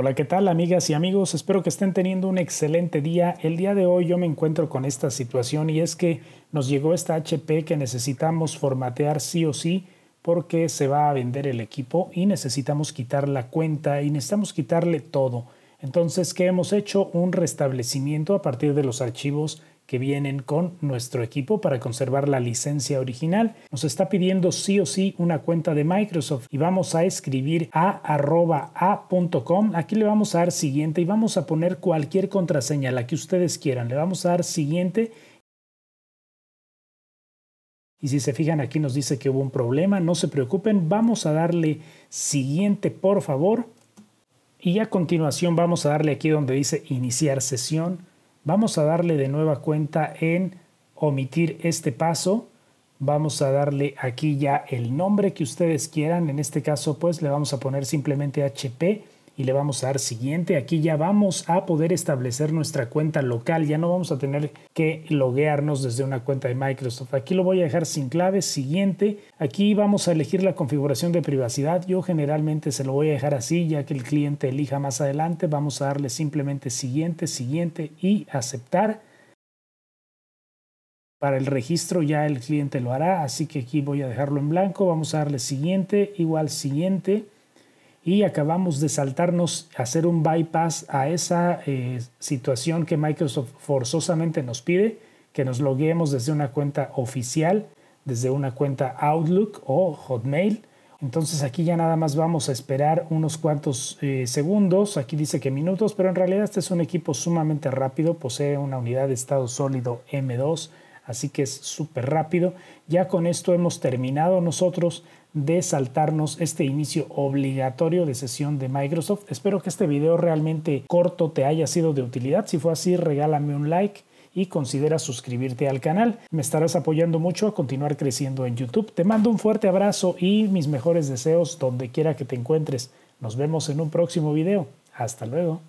Hola, ¿qué tal amigas y amigos? Espero que estén teniendo un excelente día. El día de hoy yo me encuentro con esta situación y es que nos llegó esta HP que necesitamos formatear sí o sí porque se va a vender el equipo y necesitamos quitar la cuenta y necesitamos quitarle todo. Entonces, ¿qué hemos hecho? Un restablecimiento a partir de los archivos que vienen con nuestro equipo para conservar la licencia original. Nos está pidiendo sí o sí una cuenta de Microsoft y vamos a escribir a arroba a.com. Aquí le vamos a dar siguiente y vamos a poner cualquier contraseña, la que ustedes quieran. Le vamos a dar siguiente. Y si se fijan aquí nos dice que hubo un problema, no se preocupen, vamos a darle siguiente por favor. Y a continuación vamos a darle aquí donde dice iniciar sesión Vamos a darle de nueva cuenta en omitir este paso. Vamos a darle aquí ya el nombre que ustedes quieran. En este caso, pues le vamos a poner simplemente HP y le vamos a dar siguiente. Aquí ya vamos a poder establecer nuestra cuenta local, ya no vamos a tener que loguearnos desde una cuenta de Microsoft. Aquí lo voy a dejar sin clave, siguiente. Aquí vamos a elegir la configuración de privacidad. Yo generalmente se lo voy a dejar así, ya que el cliente elija más adelante. Vamos a darle simplemente siguiente, siguiente y aceptar. Para el registro ya el cliente lo hará, así que aquí voy a dejarlo en blanco. Vamos a darle siguiente, igual siguiente y acabamos de saltarnos, hacer un bypass a esa eh, situación que Microsoft forzosamente nos pide, que nos logueemos desde una cuenta oficial, desde una cuenta Outlook o Hotmail. Entonces aquí ya nada más vamos a esperar unos cuantos eh, segundos, aquí dice que minutos, pero en realidad este es un equipo sumamente rápido, posee una unidad de estado sólido M2 Así que es súper rápido. Ya con esto hemos terminado nosotros de saltarnos este inicio obligatorio de sesión de Microsoft. Espero que este video realmente corto te haya sido de utilidad. Si fue así, regálame un like y considera suscribirte al canal. Me estarás apoyando mucho a continuar creciendo en YouTube. Te mando un fuerte abrazo y mis mejores deseos donde quiera que te encuentres. Nos vemos en un próximo video. Hasta luego.